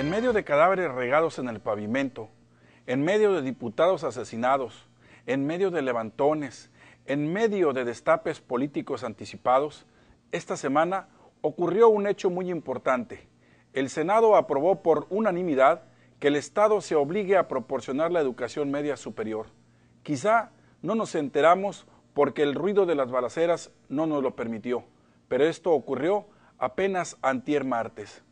En medio de cadáveres regados en el pavimento, en medio de diputados asesinados, en medio de levantones, en medio de destapes políticos anticipados, esta semana ocurrió un hecho muy importante. El Senado aprobó por unanimidad que el Estado se obligue a proporcionar la educación media superior. Quizá no nos enteramos porque el ruido de las balaceras no nos lo permitió, pero esto ocurrió apenas antier martes.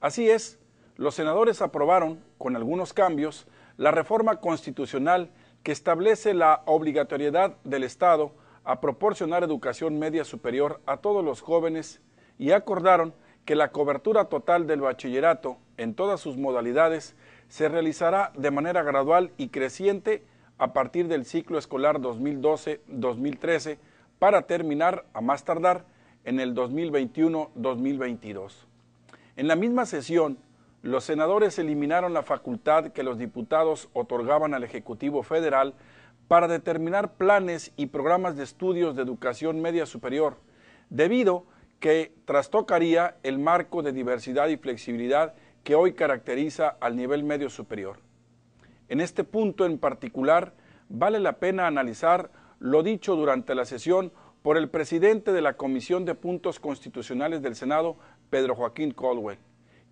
Así es, los senadores aprobaron, con algunos cambios, la reforma constitucional que establece la obligatoriedad del Estado a proporcionar educación media superior a todos los jóvenes y acordaron que la cobertura total del bachillerato en todas sus modalidades se realizará de manera gradual y creciente a partir del ciclo escolar 2012-2013 para terminar a más tardar en el 2021-2022. En la misma sesión, los senadores eliminaron la facultad que los diputados otorgaban al Ejecutivo Federal para determinar planes y programas de estudios de educación media superior, debido que trastocaría el marco de diversidad y flexibilidad que hoy caracteriza al nivel medio superior. En este punto en particular, vale la pena analizar lo dicho durante la sesión por el presidente de la Comisión de Puntos Constitucionales del Senado, Pedro Joaquín Caldwell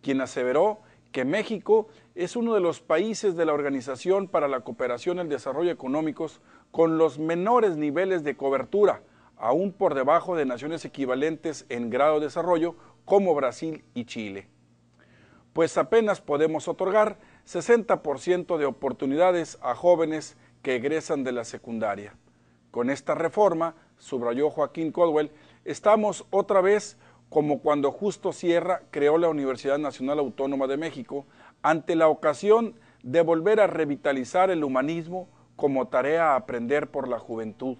quien aseveró que México es uno de los países de la Organización para la Cooperación y el Desarrollo Económicos con los menores niveles de cobertura, aún por debajo de naciones equivalentes en grado de desarrollo como Brasil y Chile. Pues apenas podemos otorgar 60% de oportunidades a jóvenes que egresan de la secundaria. Con esta reforma, subrayó Joaquín Codwell, estamos otra vez como cuando Justo Sierra creó la Universidad Nacional Autónoma de México, ante la ocasión de volver a revitalizar el humanismo como tarea a aprender por la juventud.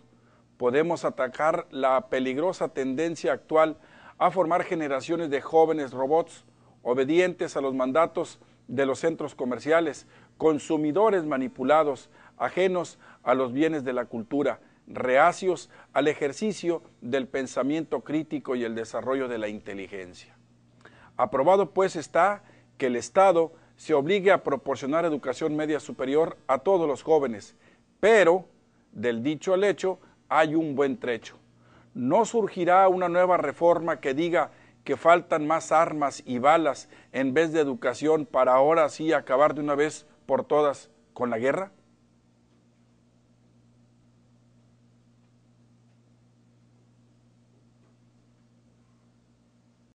Podemos atacar la peligrosa tendencia actual a formar generaciones de jóvenes robots obedientes a los mandatos de los centros comerciales, consumidores manipulados, ajenos a los bienes de la cultura, reacios al ejercicio del pensamiento crítico y el desarrollo de la inteligencia. Aprobado pues está que el Estado se obligue a proporcionar educación media superior a todos los jóvenes, pero del dicho al hecho hay un buen trecho. No surgirá una nueva reforma que diga que faltan más armas y balas en vez de educación para ahora sí acabar de una vez por todas con la guerra?